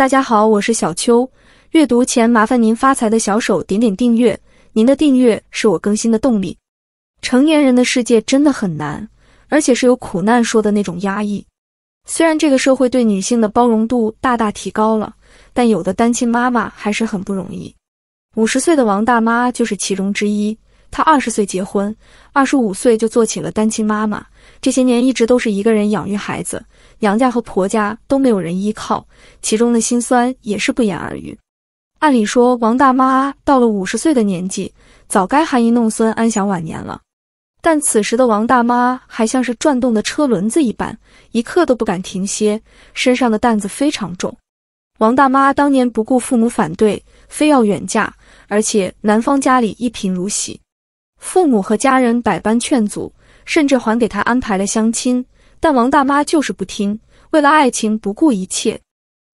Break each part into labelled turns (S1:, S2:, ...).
S1: 大家好，我是小秋。阅读前麻烦您发财的小手点点订阅，您的订阅是我更新的动力。成年人的世界真的很难，而且是有苦难说的那种压抑。虽然这个社会对女性的包容度大大提高了，但有的单亲妈妈还是很不容易。五十岁的王大妈就是其中之一。她二十岁结婚，二十五岁就做起了单亲妈妈。这些年一直都是一个人养育孩子，娘家和婆家都没有人依靠，其中的辛酸也是不言而喻。按理说，王大妈到了五十岁的年纪，早该含饴弄孙，安享晚年了。但此时的王大妈还像是转动的车轮子一般，一刻都不敢停歇，身上的担子非常重。王大妈当年不顾父母反对，非要远嫁，而且男方家里一贫如洗。父母和家人百般劝阻，甚至还给他安排了相亲，但王大妈就是不听，为了爱情不顾一切，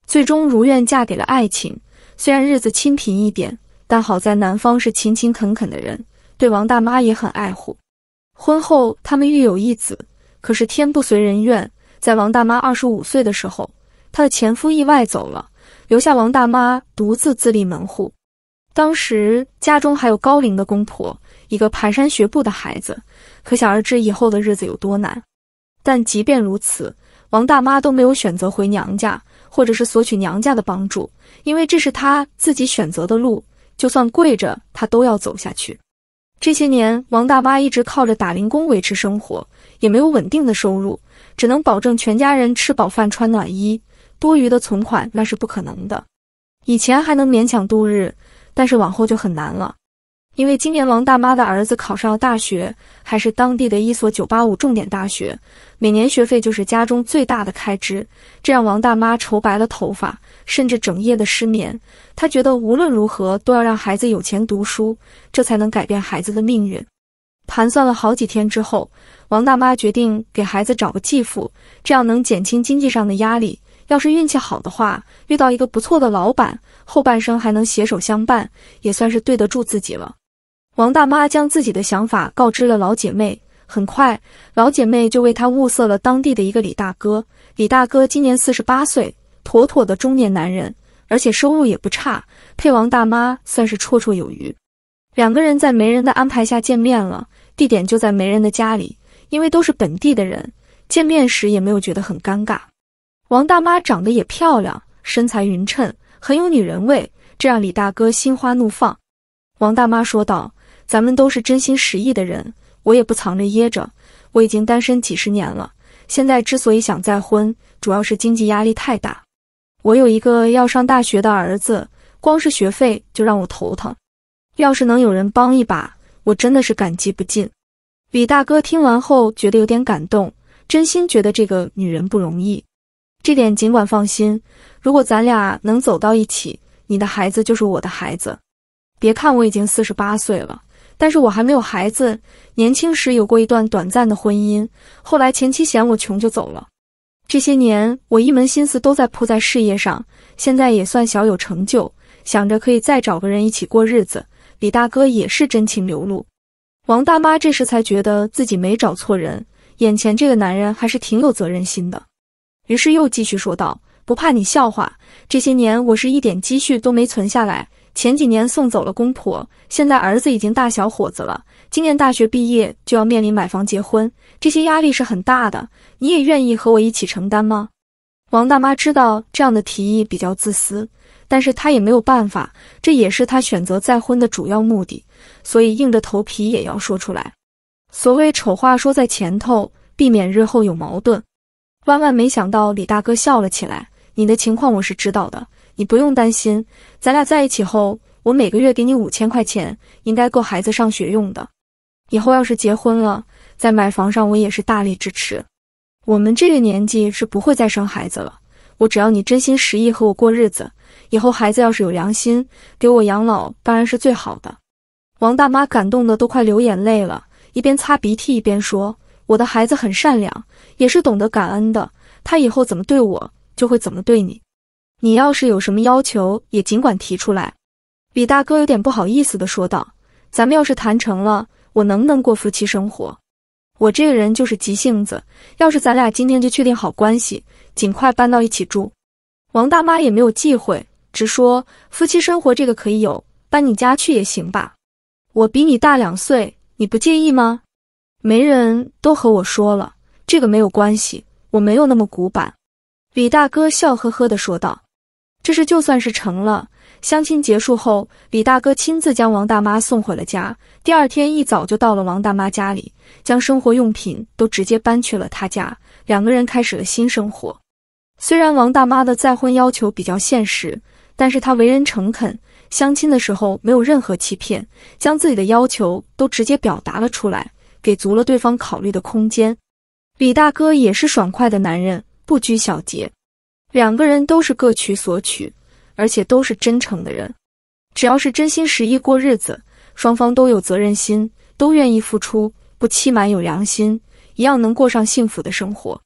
S1: 最终如愿嫁给了爱情。虽然日子清贫一点，但好在男方是勤勤恳恳的人，对王大妈也很爱护。婚后他们育有一子，可是天不随人愿，在王大妈二十五岁的时候，她的前夫意外走了，留下王大妈独自自立门户。当时家中还有高龄的公婆，一个蹒跚学步的孩子，可想而知以后的日子有多难。但即便如此，王大妈都没有选择回娘家，或者是索取娘家的帮助，因为这是她自己选择的路，就算跪着她都要走下去。这些年，王大妈一直靠着打零工维持生活，也没有稳定的收入，只能保证全家人吃饱饭、穿暖衣，多余的存款那是不可能的。以前还能勉强度日。但是往后就很难了，因为今年王大妈的儿子考上了大学，还是当地的一所九八五重点大学，每年学费就是家中最大的开支，这让王大妈愁白了头发，甚至整夜的失眠。她觉得无论如何都要让孩子有钱读书，这才能改变孩子的命运。盘算了好几天之后，王大妈决定给孩子找个继父，这样能减轻经济上的压力。要是运气好的话，遇到一个不错的老板，后半生还能携手相伴，也算是对得住自己了。王大妈将自己的想法告知了老姐妹，很快老姐妹就为她物色了当地的一个李大哥。李大哥今年四十八岁，妥妥的中年男人，而且收入也不差，配王大妈算是绰绰有余。两个人在媒人的安排下见面了，地点就在媒人的家里，因为都是本地的人，见面时也没有觉得很尴尬。王大妈长得也漂亮，身材匀称，很有女人味，这让李大哥心花怒放。王大妈说道：“咱们都是真心实意的人，我也不藏着掖着。我已经单身几十年了，现在之所以想再婚，主要是经济压力太大。我有一个要上大学的儿子，光是学费就让我头疼。要是能有人帮一把，我真的是感激不尽。”李大哥听完后觉得有点感动，真心觉得这个女人不容易。这点尽管放心，如果咱俩能走到一起，你的孩子就是我的孩子。别看我已经四十八岁了，但是我还没有孩子。年轻时有过一段短暂的婚姻，后来前妻嫌我穷就走了。这些年我一门心思都在扑在事业上，现在也算小有成就，想着可以再找个人一起过日子。李大哥也是真情流露，王大妈这时才觉得自己没找错人，眼前这个男人还是挺有责任心的。于是又继续说道：“不怕你笑话，这些年我是一点积蓄都没存下来。前几年送走了公婆，现在儿子已经大小伙子了，今年大学毕业就要面临买房结婚，这些压力是很大的。你也愿意和我一起承担吗？”王大妈知道这样的提议比较自私，但是她也没有办法，这也是她选择再婚的主要目的，所以硬着头皮也要说出来。所谓丑话说在前头，避免日后有矛盾。万万没想到，李大哥笑了起来。你的情况我是知道的，你不用担心。咱俩在一起后，我每个月给你五千块钱，应该够孩子上学用的。以后要是结婚了，在买房上我也是大力支持。我们这个年纪是不会再生孩子了。我只要你真心实意和我过日子，以后孩子要是有良心，给我养老当然是最好的。王大妈感动的都快流眼泪了，一边擦鼻涕一边说。我的孩子很善良，也是懂得感恩的。他以后怎么对我，就会怎么对你。你要是有什么要求，也尽管提出来。李大哥有点不好意思的说道：“咱们要是谈成了，我能不能过夫妻生活？我这个人就是急性子，要是咱俩今天就确定好关系，尽快搬到一起住。”王大妈也没有忌讳，直说：“夫妻生活这个可以有，搬你家去也行吧？我比你大两岁，你不介意吗？”媒人都和我说了，这个没有关系，我没有那么古板。”李大哥笑呵呵地说道。这事就算是成了。相亲结束后，李大哥亲自将王大妈送回了家。第二天一早就到了王大妈家里，将生活用品都直接搬去了他家。两个人开始了新生活。虽然王大妈的再婚要求比较现实，但是她为人诚恳，相亲的时候没有任何欺骗，将自己的要求都直接表达了出来。给足了对方考虑的空间，李大哥也是爽快的男人，不拘小节。两个人都是各取所取，而且都是真诚的人。只要是真心实意过日子，双方都有责任心，都愿意付出，不欺瞒，有良心，一样能过上幸福的生活。